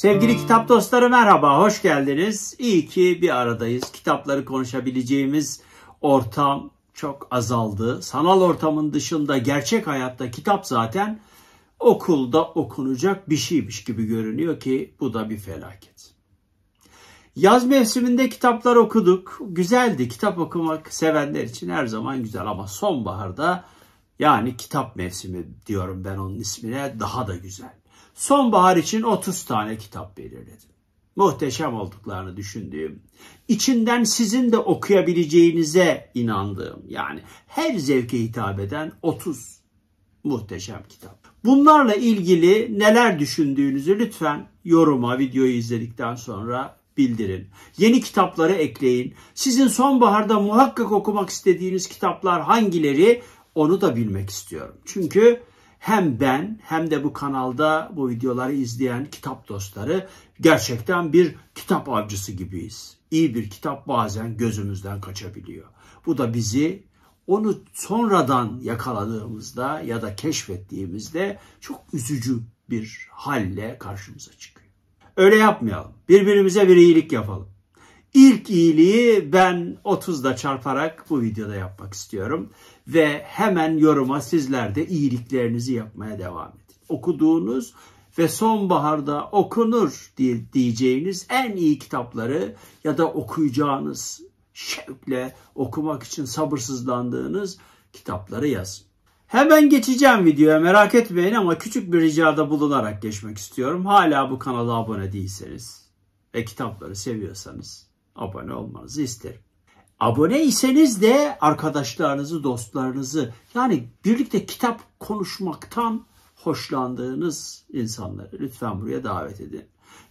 Sevgili kitap dostları merhaba, hoş geldiniz. İyi ki bir aradayız. Kitapları konuşabileceğimiz ortam çok azaldı. Sanal ortamın dışında gerçek hayatta kitap zaten okulda okunacak bir şeymiş gibi görünüyor ki bu da bir felaket. Yaz mevsiminde kitaplar okuduk. Güzeldi. Kitap okumak sevenler için her zaman güzel ama sonbaharda yani kitap mevsimi diyorum ben onun ismine daha da güzel sonbahar için 30 tane kitap belirledim. Muhteşem olduklarını düşündüğüm, içinden sizin de okuyabileceğinize inandığım yani her zevke hitap eden 30 muhteşem kitap. Bunlarla ilgili neler düşündüğünüzü lütfen yoruma videoyu izledikten sonra bildirin. Yeni kitapları ekleyin. Sizin sonbaharda muhakkak okumak istediğiniz kitaplar hangileri onu da bilmek istiyorum. Çünkü hem ben hem de bu kanalda bu videoları izleyen kitap dostları gerçekten bir kitap avcısı gibiyiz. İyi bir kitap bazen gözümüzden kaçabiliyor. Bu da bizi onu sonradan yakaladığımızda ya da keşfettiğimizde çok üzücü bir halle karşımıza çıkıyor. Öyle yapmayalım. Birbirimize bir iyilik yapalım. İlk iyiliği ben 30'da çarparak bu videoda yapmak istiyorum. Ve hemen yoruma sizler de iyiliklerinizi yapmaya devam edin. Okuduğunuz ve sonbaharda okunur diye diyeceğiniz en iyi kitapları ya da okuyacağınız şevkle okumak için sabırsızlandığınız kitapları yazın. Hemen geçeceğim videoya merak etmeyin ama küçük bir ricada bulunarak geçmek istiyorum. Hala bu kanala abone değilseniz ve kitapları seviyorsanız abone olmanızı isterim. Abone iseniz de arkadaşlarınızı, dostlarınızı yani birlikte kitap konuşmaktan hoşlandığınız insanları lütfen buraya davet edin.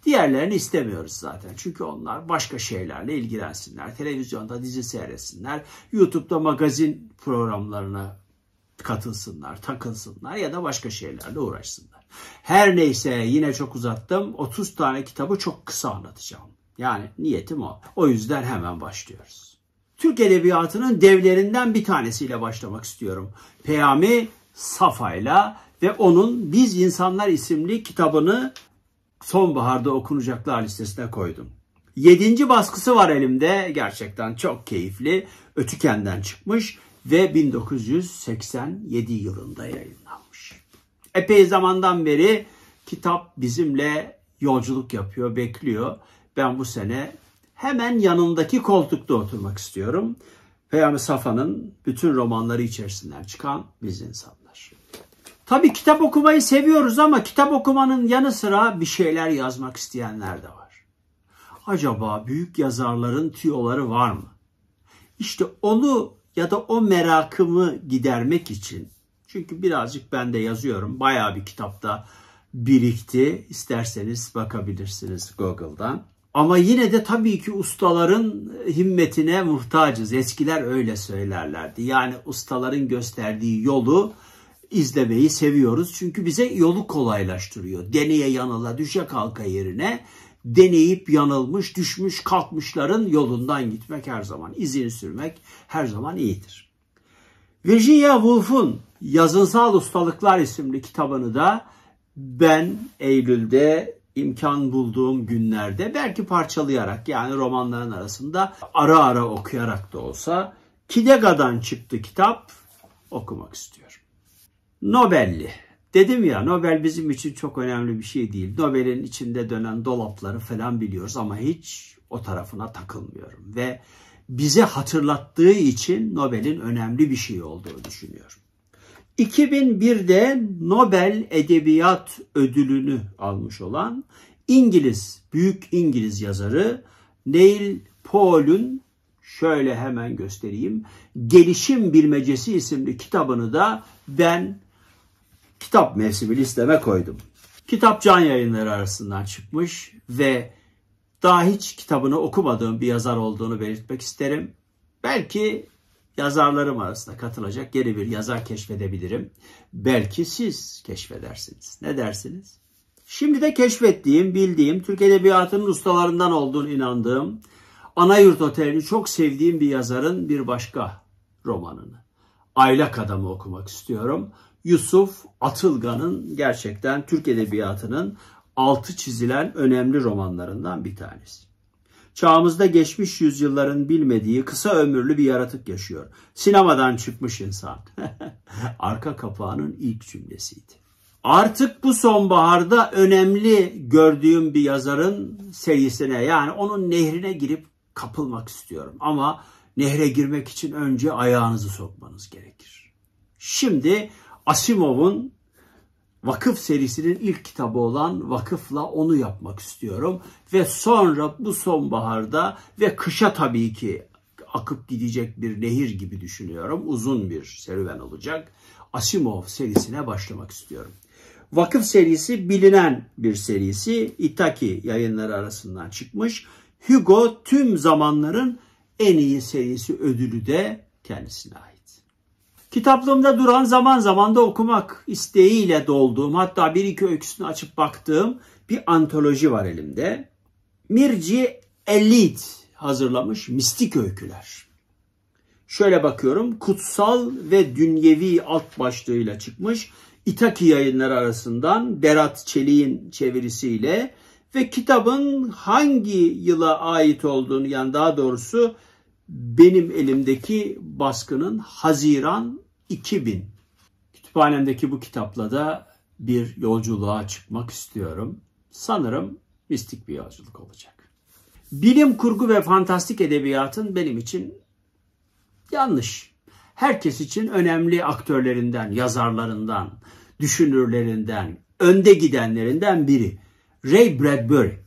Diğerlerini istemiyoruz zaten. Çünkü onlar başka şeylerle ilgilensinler. Televizyonda dizi seyretsinler. YouTube'da magazin programlarına katılsınlar, takılsınlar ya da başka şeylerle uğraşsınlar. Her neyse yine çok uzattım. 30 tane kitabı çok kısa anlatacağım. Yani niyetim o. O yüzden hemen başlıyoruz. Türk Edebiyatı'nın devlerinden bir tanesiyle başlamak istiyorum. Peyami Safa'yla ve onun Biz İnsanlar isimli kitabını sonbaharda okunacaklar listesine koydum. Yedinci baskısı var elimde. Gerçekten çok keyifli. Ötüken'den çıkmış ve 1987 yılında yayınlanmış. Epey zamandan beri kitap bizimle yolculuk yapıyor, bekliyor ben bu sene hemen yanındaki koltukta oturmak istiyorum. Peyami Safa'nın bütün romanları içerisinden çıkan biz insanlar. Tabi kitap okumayı seviyoruz ama kitap okumanın yanı sıra bir şeyler yazmak isteyenler de var. Acaba büyük yazarların tüyoları var mı? İşte onu ya da o merakımı gidermek için çünkü birazcık ben de yazıyorum. Bayağı bir kitapta birikti. İsterseniz bakabilirsiniz Google'dan. Ama yine de tabii ki ustaların himmetine muhtacız. Eskiler öyle söylerlerdi. Yani ustaların gösterdiği yolu izlemeyi seviyoruz. Çünkü bize yolu kolaylaştırıyor. Deneye yanıla düşe kalka yerine deneyip yanılmış, düşmüş, kalkmışların yolundan gitmek her zaman, izini sürmek her zaman iyidir. Virginia Woolf'un Yazınsal Ustalıklar isimli kitabını da ben Eylül'de imkan bulduğum günlerde belki parçalayarak yani romanların arasında ara ara okuyarak da olsa Kidega'dan çıktı kitap okumak istiyorum. Nobelli. Dedim ya Nobel bizim için çok önemli bir şey değil. Nobel'in içinde dönen dolapları falan biliyoruz ama hiç o tarafına takılmıyorum. Ve bize hatırlattığı için Nobel'in önemli bir şey olduğu düşünüyorum. 2001'de Nobel Edebiyat Ödülünü almış olan İngiliz, büyük İngiliz yazarı Neil Paul'un şöyle hemen göstereyim. Gelişim Bilmecesi isimli kitabını da ben kitap mevsimi listeme koydum. Kitap can yayınları arasından çıkmış ve daha hiç kitabını okumadığım bir yazar olduğunu belirtmek isterim. Belki yazarlarım arasında katılacak yeni bir yazar keşfedebilirim. Belki siz keşfedersiniz. Ne dersiniz? Şimdi de keşfettiğim, bildiğim, Türk Edebiyatı'nın ustalarından olduğunu inandığım, Ana Yurt Oteli'ni çok sevdiğim bir yazarın bir başka romanını. Aylak Adamı okumak istiyorum. Yusuf Atılgan'ın gerçekten Türk Edebiyatı'nın altı çizilen önemli romanlarından bir tanesi. Çağımızda geçmiş yüzyılların bilmediği kısa ömürlü bir yaratık yaşıyor. Sinemadan çıkmış insan. Arka kapağının ilk cümlesiydi. Artık bu sonbaharda önemli gördüğüm bir yazarın serisine yani onun nehrine girip kapılmak istiyorum. Ama nehre girmek için önce ayağınızı sokmanız gerekir. Şimdi Asimov'un vakıf serisinin ilk kitabı olan vakıfla onu yapmak istiyorum. Ve sonra bu sonbaharda ve kışa tabii ki akıp gidecek bir nehir gibi düşünüyorum. Uzun bir serüven olacak. Asimov serisine başlamak istiyorum. Vakıf serisi bilinen bir serisi. Itaki yayınları arasından çıkmış. Hugo tüm zamanların en iyi serisi ödülü de kendisine ait. Kitaplığımda duran zaman zaman da okumak isteğiyle dolduğum hatta bir iki öyküsünü açıp baktığım bir antoloji var elimde. Mirci Elit hazırlamış mistik öyküler. Şöyle bakıyorum kutsal ve dünyevi alt başlığıyla çıkmış İtaki yayınları arasından Berat Çelik'in çevirisiyle ve kitabın hangi yıla ait olduğunu yani daha doğrusu benim elimdeki baskının Haziran 2000. Kütüphanemdeki bu kitapla da bir yolculuğa çıkmak istiyorum. Sanırım mistik bir yolculuk olacak. Bilim kurgu ve fantastik edebiyatın benim için yanlış. Herkes için önemli aktörlerinden, yazarlarından, düşünürlerinden, önde gidenlerinden biri. Ray Bradbury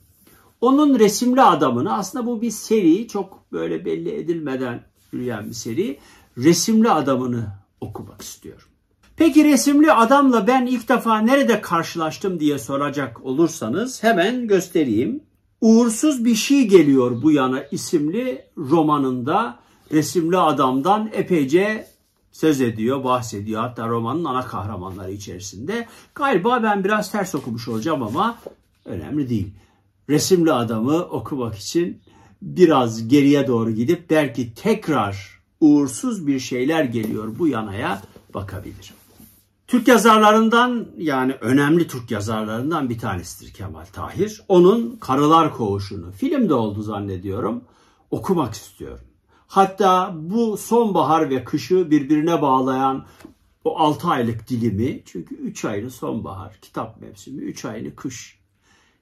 onun resimli adamını aslında bu bir seri çok böyle belli edilmeden yürüyen bir seri resimli adamını okumak istiyorum. Peki resimli adamla ben ilk defa nerede karşılaştım diye soracak olursanız hemen göstereyim. Uğursuz bir şey geliyor bu yana isimli romanında resimli adamdan epeyce söz ediyor, bahsediyor. Hatta romanın ana kahramanları içerisinde. Galiba ben biraz ters okumuş olacağım ama önemli değil resimli adamı okumak için biraz geriye doğru gidip belki tekrar uğursuz bir şeyler geliyor bu yanaya bakabilir. Türk yazarlarından yani önemli Türk yazarlarından bir tanesidir Kemal Tahir. Onun Karılar Koğuşu'nu filmde oldu zannediyorum okumak istiyorum. Hatta bu sonbahar ve kışı birbirine bağlayan o 6 aylık dilimi çünkü 3 ayını sonbahar kitap mevsimi 3 ayını kış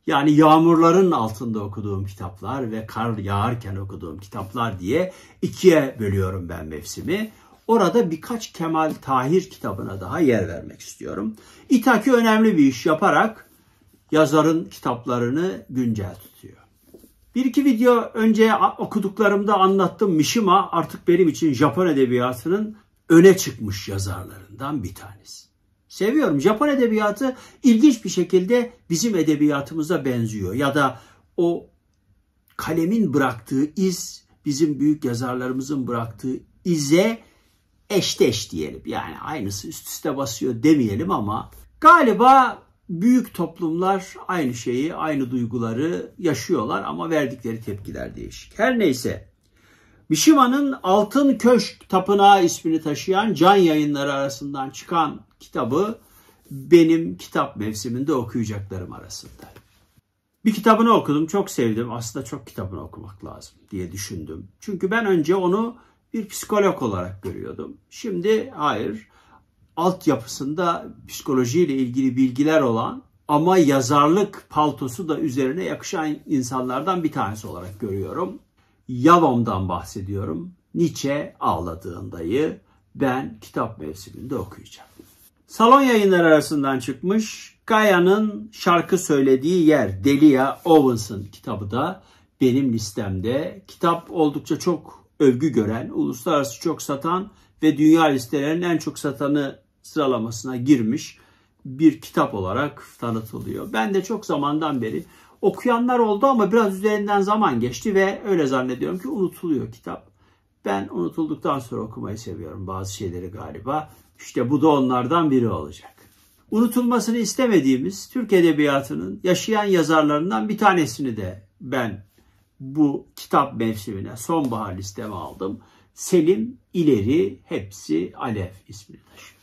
yani yağmurların altında okuduğum kitaplar ve kar yağarken okuduğum kitaplar diye ikiye bölüyorum ben mevsimi. Orada birkaç Kemal Tahir kitabına daha yer vermek istiyorum. İtaki önemli bir iş yaparak yazarın kitaplarını güncel tutuyor. Bir iki video önce okuduklarımda anlattım. Mishima artık benim için Japon edebiyatının öne çıkmış yazarlarından bir tanesi. Seviyorum. Japon edebiyatı ilginç bir şekilde bizim edebiyatımıza benziyor. Ya da o kalemin bıraktığı iz, bizim büyük yazarlarımızın bıraktığı ize eşteş diyelim. Yani aynısı üst üste basıyor demeyelim ama galiba büyük toplumlar aynı şeyi, aynı duyguları yaşıyorlar ama verdikleri tepkiler değişik. Her neyse Bişiva'nın Altın Köşk Tapınağı ismini taşıyan can yayınları arasından çıkan kitabı benim kitap mevsiminde okuyacaklarım arasında. Bir kitabını okudum, çok sevdim. Aslında çok kitabını okumak lazım diye düşündüm. Çünkü ben önce onu bir psikolog olarak görüyordum. Şimdi hayır, altyapısında psikolojiyle ilgili bilgiler olan ama yazarlık paltosu da üzerine yakışan insanlardan bir tanesi olarak görüyorum. Yavamdan bahsediyorum. Nietzsche ağladığındayı ben kitap mevsiminde okuyacağım. Salon yayınları arasından çıkmış Gaya'nın şarkı söylediği yer Delia Owens'ın kitabı da benim listemde. Kitap oldukça çok övgü gören, uluslararası çok satan ve dünya listelerinin en çok satanı sıralamasına girmiş bir kitap olarak tanıtılıyor. Ben de çok zamandan beri okuyanlar oldu ama biraz üzerinden zaman geçti ve öyle zannediyorum ki unutuluyor kitap. Ben unutulduktan sonra okumayı seviyorum bazı şeyleri galiba. İşte bu da onlardan biri olacak. Unutulmasını istemediğimiz Türk Edebiyatı'nın yaşayan yazarlarından bir tanesini de ben bu kitap mevsimine sonbahar listeme aldım. Selim İleri Hepsi Alev ismini taşıyor.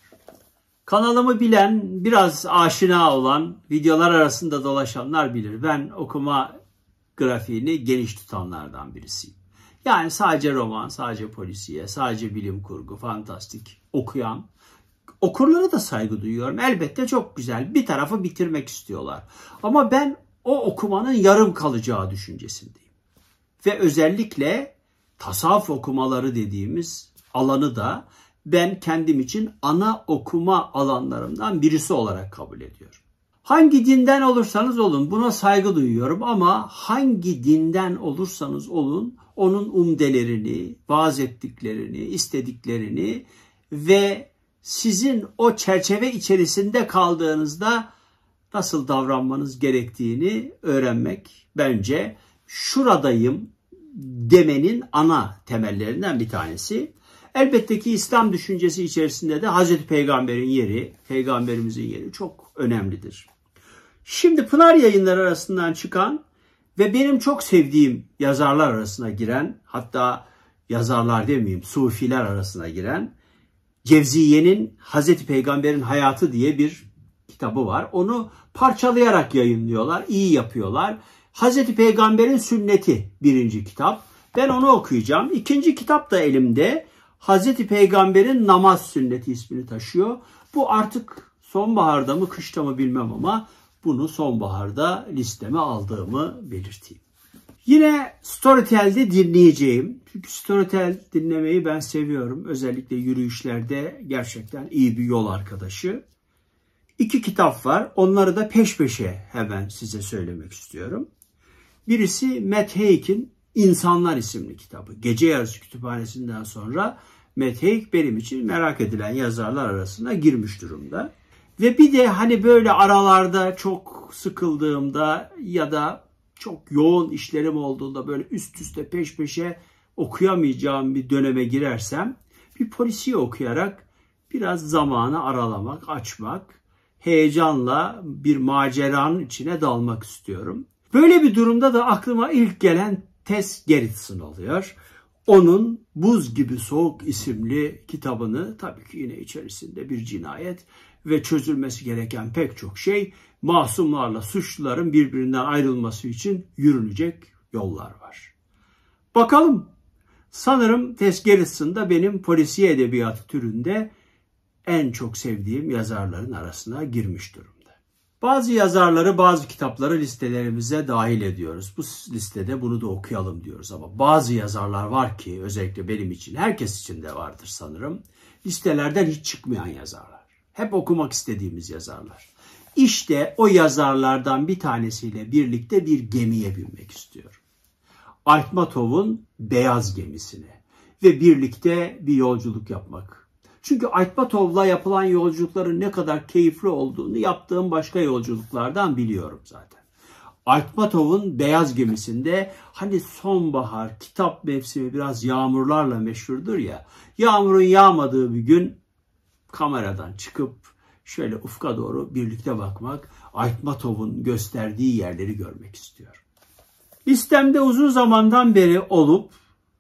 Kanalımı bilen, biraz aşina olan, videolar arasında dolaşanlar bilir. Ben okuma grafiğini geniş tutanlardan birisiyim. Yani sadece roman, sadece polisiye, sadece bilim kurgu, fantastik okuyan, okurlara da saygı duyuyorum. Elbette çok güzel. Bir tarafı bitirmek istiyorlar. Ama ben o okumanın yarım kalacağı düşüncesindeyim. Ve özellikle tasavvuf okumaları dediğimiz alanı da ben kendim için ana okuma alanlarımdan birisi olarak kabul ediyorum. Hangi dinden olursanız olun buna saygı duyuyorum ama hangi dinden olursanız olun onun umdelerini, vaaz ettiklerini, istediklerini ve sizin o çerçeve içerisinde kaldığınızda nasıl davranmanız gerektiğini öğrenmek bence şuradayım demenin ana temellerinden bir tanesi. Elbette ki İslam düşüncesi içerisinde de Hazreti Peygamber'in yeri, Peygamberimizin yeri çok önemlidir. Şimdi Pınar yayınları arasından çıkan ve benim çok sevdiğim yazarlar arasına giren, hatta yazarlar demeyeyim, sufiler arasına giren Cevziye'nin Hazreti Peygamber'in Hayatı diye bir kitabı var. Onu parçalayarak yayınlıyorlar, iyi yapıyorlar. Hazreti Peygamber'in Sünneti birinci kitap. Ben onu okuyacağım. İkinci kitap da elimde. Hazreti Peygamber'in namaz sünneti ismini taşıyor. Bu artık sonbaharda mı kışta mı bilmem ama bunu sonbaharda listeme aldığımı belirteyim. Yine Storytel'de dinleyeceğim. Çünkü Storytel dinlemeyi ben seviyorum. Özellikle yürüyüşlerde gerçekten iyi bir yol arkadaşı. İki kitap var. Onları da peş peşe hemen size söylemek istiyorum. Birisi Matt Haig'in İnsanlar isimli kitabı. Gece Yarısı Kütüphanesi'nden sonra Mete benim için merak edilen yazarlar arasında girmiş durumda. Ve bir de hani böyle aralarda çok sıkıldığımda ya da çok yoğun işlerim olduğunda böyle üst üste peş peşe okuyamayacağım bir döneme girersem bir polisi okuyarak biraz zamanı aralamak, açmak, heyecanla bir maceranın içine dalmak istiyorum. Böyle bir durumda da aklıma ilk gelen Tess Gerritsen alıyor. Onun Buz Gibi Soğuk isimli kitabını tabii ki yine içerisinde bir cinayet ve çözülmesi gereken pek çok şey masumlarla suçluların birbirinden ayrılması için yürünecek yollar var. Bakalım sanırım Tess Gerritsen da benim polisiye edebiyatı türünde en çok sevdiğim yazarların arasına girmiş durumda. Bazı yazarları bazı kitapları listelerimize dahil ediyoruz. Bu listede bunu da okuyalım diyoruz ama bazı yazarlar var ki özellikle benim için herkes için de vardır sanırım. Listelerden hiç çıkmayan yazarlar. Hep okumak istediğimiz yazarlar. İşte o yazarlardan bir tanesiyle birlikte bir gemiye binmek istiyorum. Aytmatov'un Beyaz Gemisi'ne ve birlikte bir yolculuk yapmak çünkü Aytmatov'la yapılan yolculukların ne kadar keyifli olduğunu yaptığım başka yolculuklardan biliyorum zaten. Aytmatov'un Beyaz Gemisi'nde hani sonbahar, kitap mevsimi biraz yağmurlarla meşhurdur ya. Yağmurun yağmadığı bir gün kameradan çıkıp şöyle ufka doğru birlikte bakmak, Aytmatov'un gösterdiği yerleri görmek istiyor. İstemde uzun zamandan beri olup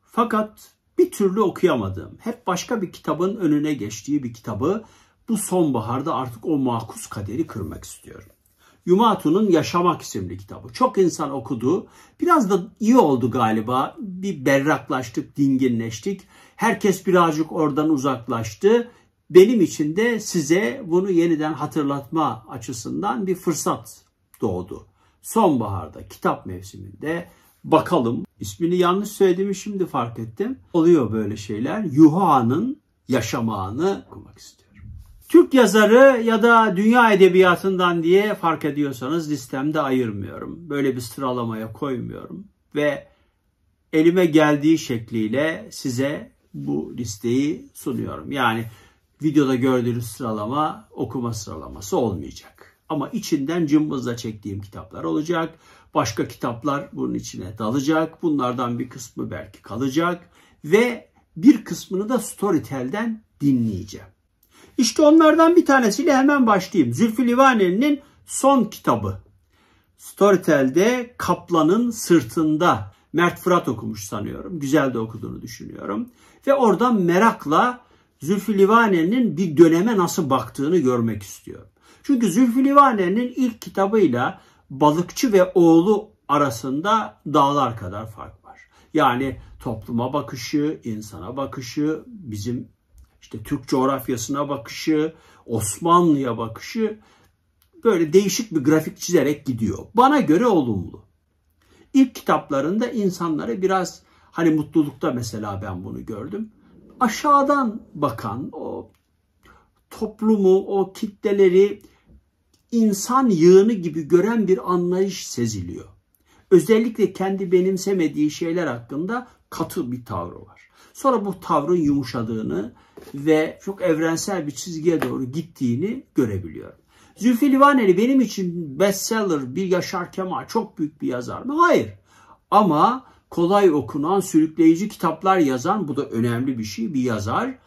fakat bir türlü okuyamadığım, hep başka bir kitabın önüne geçtiği bir kitabı bu sonbaharda artık o makus kaderi kırmak istiyorum. Yumatu'nun Yaşamak isimli kitabı. Çok insan okudu. Biraz da iyi oldu galiba. Bir berraklaştık, dinginleştik. Herkes birazcık oradan uzaklaştı. Benim için de size bunu yeniden hatırlatma açısından bir fırsat doğdu. Sonbaharda, kitap mevsiminde bakalım. İsmini yanlış söylediğimi şimdi fark ettim. Oluyor böyle şeyler. Yuha'nın yaşam anı okumak istiyorum. Türk yazarı ya da dünya edebiyatından diye fark ediyorsanız listemde ayırmıyorum. Böyle bir sıralamaya koymuyorum ve elime geldiği şekliyle size bu listeyi sunuyorum. Yani videoda gördüğünüz sıralama okuma sıralaması olmayacak. Ama içinden cımbızla çektiğim kitaplar olacak. Başka kitaplar bunun içine dalacak. Bunlardan bir kısmı belki kalacak. Ve bir kısmını da Storytel'den dinleyeceğim. İşte onlardan bir tanesiyle hemen başlayayım. Zülfü Livaneli'nin son kitabı. Storytel'de Kaplan'ın Sırtında Mert Fırat okumuş sanıyorum. Güzel de okuduğunu düşünüyorum. Ve oradan merakla Zülfü Livaneli'nin bir döneme nasıl baktığını görmek istiyorum. Çünkü Zülfü Livaneli'nin ilk kitabıyla Balıkçı ve Oğlu arasında dağlar kadar fark var. Yani topluma bakışı, insana bakışı, bizim işte Türk coğrafyasına bakışı, Osmanlı'ya bakışı böyle değişik bir grafik çizerek gidiyor. Bana göre olumlu. İlk kitaplarında insanlara biraz hani mutlulukta mesela ben bunu gördüm. Aşağıdan bakan o toplumu, o kitleleri insan yığını gibi gören bir anlayış seziliyor. Özellikle kendi benimsemediği şeyler hakkında katı bir tavrı var. Sonra bu tavrın yumuşadığını ve çok evrensel bir çizgiye doğru gittiğini görebiliyorum. Zülfü Livaneli benim için bestseller, bir Yaşar Kemal çok büyük bir yazar mı? Hayır. Ama kolay okunan, sürükleyici kitaplar yazan, bu da önemli bir şey, bir yazar.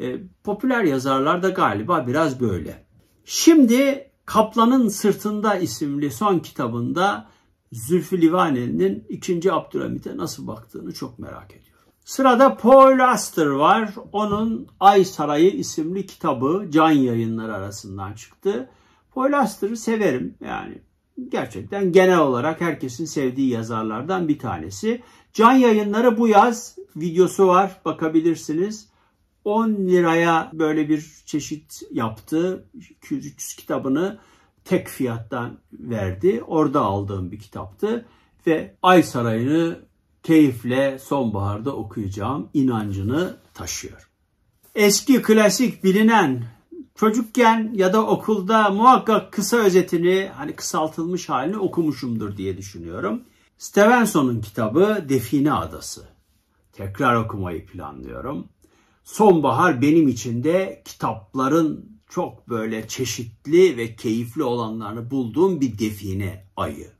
E, popüler yazarlar da galiba biraz böyle. Şimdi Kaplanın Sırtında isimli son kitabında Zülfü Livaneli'nin 2. Abdülhamit'e nasıl baktığını çok merak ediyorum. Sırada Paul Auster var. Onun Ay Sarayı isimli kitabı can yayınları arasından çıktı. Paul Auster'ı severim. Yani gerçekten genel olarak herkesin sevdiği yazarlardan bir tanesi. Can yayınları bu yaz videosu var bakabilirsiniz. 10 liraya böyle bir çeşit yaptı. 200-300 kitabını tek fiyattan verdi. Orada aldığım bir kitaptı ve Ay Sarayı'nı keyifle sonbaharda okuyacağım inancını taşıyor. Eski klasik bilinen çocukken ya da okulda muhakkak kısa özetini hani kısaltılmış halini okumuşumdur diye düşünüyorum. Stevenson'un kitabı Define Adası. Tekrar okumayı planlıyorum. Sonbahar benim için de kitapların çok böyle çeşitli ve keyifli olanlarını bulduğum bir define ayı.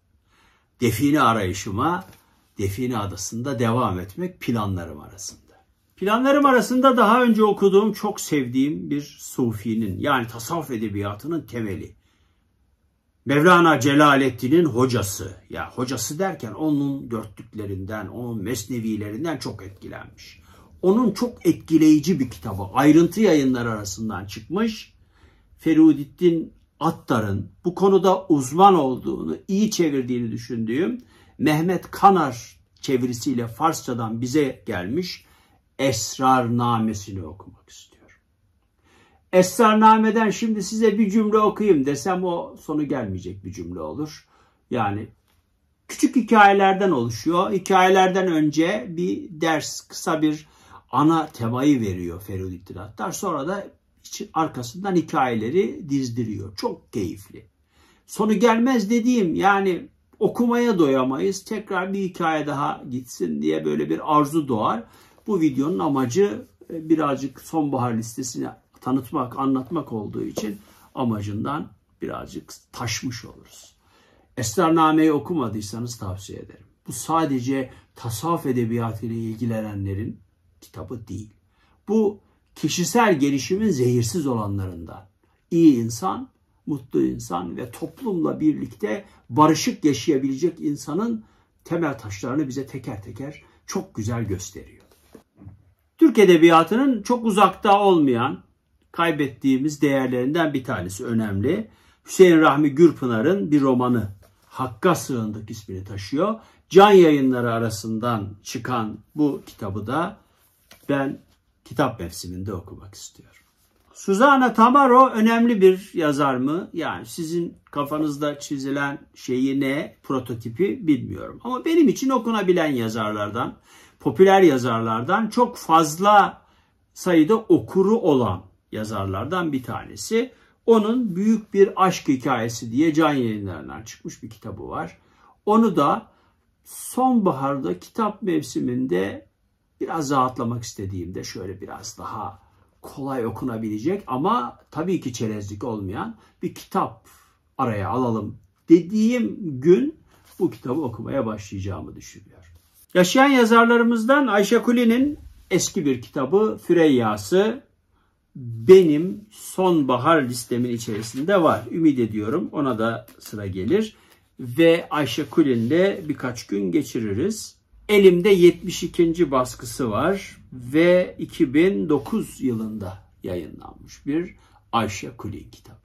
Define arayışıma Define Adası'nda devam etmek planlarım arasında. Planlarım arasında daha önce okuduğum çok sevdiğim bir sufinin yani tasavvuf edebiyatının temeli. Mevlana Celaleddin'in hocası. Ya hocası derken onun dörtlüklerinden, onun mesnevilerinden çok etkilenmiş. Onun çok etkileyici bir kitabı. Ayrıntı yayınları arasından çıkmış. Ferudettin Attar'ın bu konuda uzman olduğunu, iyi çevirdiğini düşündüğüm Mehmet Kanar çevirisiyle Farsçadan bize gelmiş Esrarnamesini okumak istiyorum. Esrarname'den şimdi size bir cümle okuyayım desem o sonu gelmeyecek bir cümle olur. Yani küçük hikayelerden oluşuyor. Hikayelerden önce bir ders, kısa bir ana temayı veriyor Ferhul İptidattar. Sonra da arkasından hikayeleri dizdiriyor. Çok keyifli. Sonu gelmez dediğim yani okumaya doyamayız. Tekrar bir hikaye daha gitsin diye böyle bir arzu doğar. Bu videonun amacı e, birazcık sonbahar listesini tanıtmak, anlatmak olduğu için amacından birazcık taşmış oluruz. Esrarname'yi okumadıysanız tavsiye ederim. Bu sadece tasavvuf edebiyatıyla ilgilenenlerin kitabı değil. Bu kişisel gelişimin zehirsiz olanlarından. İyi insan, mutlu insan ve toplumla birlikte barışık yaşayabilecek insanın temel taşlarını bize teker teker çok güzel gösteriyor. Türk edebiyatının çok uzakta olmayan kaybettiğimiz değerlerinden bir tanesi önemli. Hüseyin Rahmi Gürpınar'ın bir romanı Hakka Sığındık ismini taşıyor. Can yayınları arasından çıkan bu kitabı da ben kitap mevsiminde okumak istiyorum. Suzanne Tamaro önemli bir yazar mı? Yani sizin kafanızda çizilen şeyi ne, prototipi bilmiyorum. Ama benim için okunabilen yazarlardan, popüler yazarlardan çok fazla sayıda okuru olan yazarlardan bir tanesi. Onun büyük bir aşk hikayesi diye can yayınlarından çıkmış bir kitabı var. Onu da sonbaharda kitap mevsiminde biraz rahatlamak istediğimde şöyle biraz daha kolay okunabilecek ama tabii ki çerezlik olmayan bir kitap araya alalım dediğim gün bu kitabı okumaya başlayacağımı düşünüyorum. Yaşayan yazarlarımızdan Ayşe Kuli'nin eski bir kitabı Füreyya'sı benim sonbahar listemin içerisinde var. Ümit ediyorum ona da sıra gelir ve Ayşe Kulin'le birkaç gün geçiririz. Elimde 72. baskısı var ve 2009 yılında yayınlanmış bir Ayşe Kulin kitabı.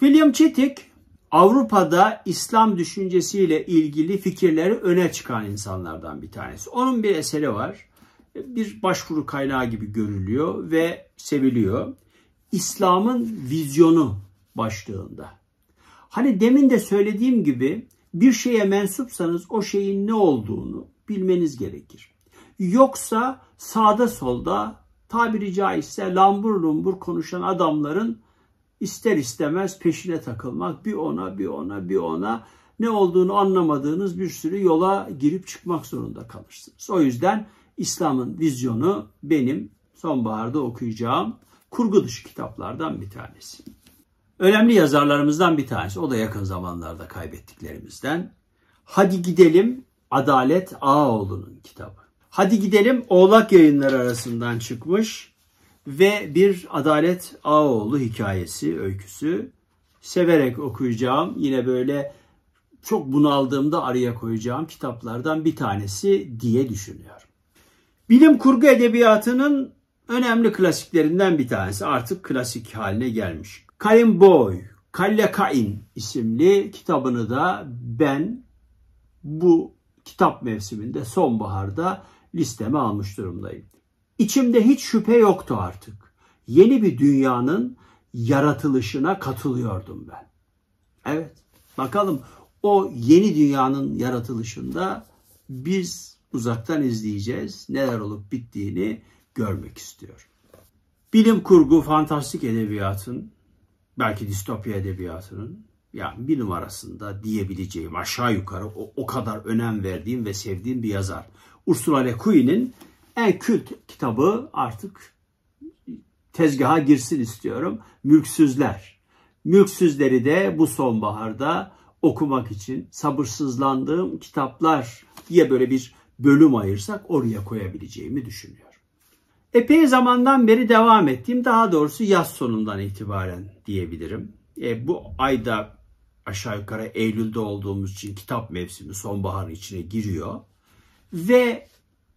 William Çetik Avrupa'da İslam düşüncesiyle ilgili fikirleri öne çıkan insanlardan bir tanesi. Onun bir eseri var. Bir başvuru kaynağı gibi görülüyor ve seviliyor. İslam'ın vizyonu başlığında. Hani demin de söylediğim gibi bir şeye mensupsanız o şeyin ne olduğunu, bilmeniz gerekir. Yoksa sağda solda tabiri caizse lambur lumbur konuşan adamların ister istemez peşine takılmak, bir ona, bir ona, bir ona ne olduğunu anlamadığınız bir sürü yola girip çıkmak zorunda kalırsınız. O yüzden İslam'ın vizyonu benim sonbaharda okuyacağım kurgu dışı kitaplardan bir tanesi. Önemli yazarlarımızdan bir tanesi. O da yakın zamanlarda kaybettiklerimizden. Hadi gidelim Adalet Ağaoğlu'nun kitabı. Hadi gidelim Oğlak yayınları arasından çıkmış ve bir Adalet Ağaoğlu hikayesi, öyküsü. Severek okuyacağım. Yine böyle çok bunaldığımda araya koyacağım kitaplardan bir tanesi diye düşünüyorum. Bilim kurgu edebiyatının önemli klasiklerinden bir tanesi. Artık klasik haline gelmiş. Karim Boy, Kalle Kain isimli kitabını da ben bu kitap mevsiminde sonbaharda listeme almış durumdayım. İçimde hiç şüphe yoktu artık. Yeni bir dünyanın yaratılışına katılıyordum ben. Evet. Bakalım o yeni dünyanın yaratılışında biz uzaktan izleyeceğiz. Neler olup bittiğini görmek istiyorum. Bilim kurgu, fantastik edebiyatın, belki distopya edebiyatının yani bir numarasında diyebileceğim aşağı yukarı o, o kadar önem verdiğim ve sevdiğim bir yazar. Ursula Le Guin'in en kült kitabı artık tezgaha girsin istiyorum. Mülksüzler. Mülksüzleri de bu sonbaharda okumak için sabırsızlandığım kitaplar diye böyle bir bölüm ayırsak oraya koyabileceğimi düşünüyorum. Epey zamandan beri devam ettiğim daha doğrusu yaz sonundan itibaren diyebilirim. E, bu ayda aşağı yukarı Eylül'de olduğumuz için kitap mevsimi sonbaharın içine giriyor. Ve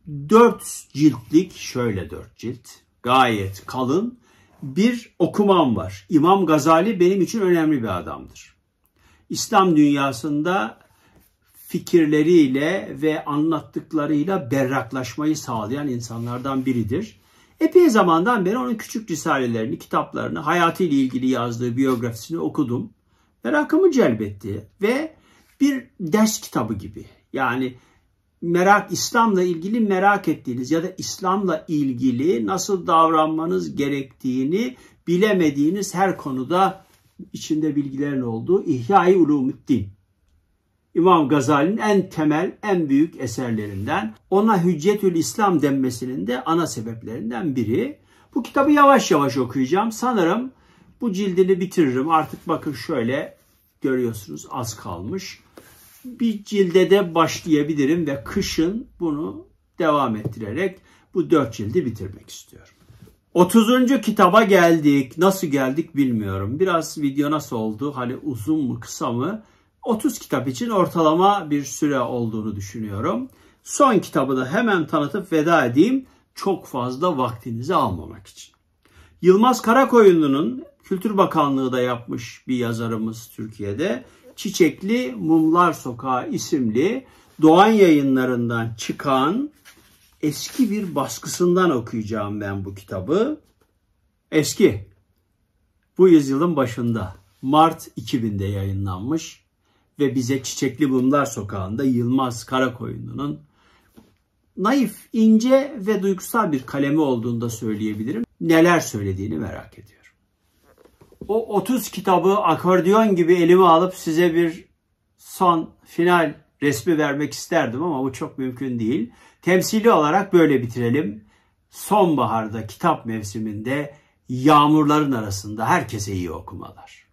dört ciltlik şöyle dört cilt gayet kalın bir okumam var. İmam Gazali benim için önemli bir adamdır. İslam dünyasında fikirleriyle ve anlattıklarıyla berraklaşmayı sağlayan insanlardan biridir. Epey zamandan beri onun küçük risalelerini, kitaplarını, hayatıyla ilgili yazdığı biyografisini okudum merakımı celbetti ve bir ders kitabı gibi. Yani merak İslam'la ilgili merak ettiğiniz ya da İslam'la ilgili nasıl davranmanız gerektiğini bilemediğiniz her konuda içinde bilgilerin olduğu İhya-i Ulumuddin. İmam Gazali'nin en temel, en büyük eserlerinden. Ona Hüccetül İslam denmesinin de ana sebeplerinden biri. Bu kitabı yavaş yavaş okuyacağım. Sanırım bu cildini bitiririm. Artık bakın şöyle görüyorsunuz az kalmış. Bir cilde de başlayabilirim ve kışın bunu devam ettirerek bu dört cildi bitirmek istiyorum. 30. kitaba geldik. Nasıl geldik bilmiyorum. Biraz video nasıl oldu? Hani uzun mu kısa mı? 30 kitap için ortalama bir süre olduğunu düşünüyorum. Son kitabı da hemen tanıtıp veda edeyim. Çok fazla vaktinizi almamak için. Yılmaz Karakoyunlu'nun Kültür Bakanlığı da yapmış bir yazarımız Türkiye'de. Çiçekli Mumlar Sokağı isimli Doğan yayınlarından çıkan eski bir baskısından okuyacağım ben bu kitabı. Eski. Bu yüzyılın başında Mart 2000'de yayınlanmış ve bize Çiçekli Mumlar Sokağı'nda Yılmaz Karakoyunlu'nun naif, ince ve duygusal bir kalemi olduğunu da söyleyebilirim. Neler söylediğini merak ediyorum o 30 kitabı akordiyon gibi elime alıp size bir son final resmi vermek isterdim ama bu çok mümkün değil. Temsili olarak böyle bitirelim. Sonbaharda kitap mevsiminde yağmurların arasında herkese iyi okumalar.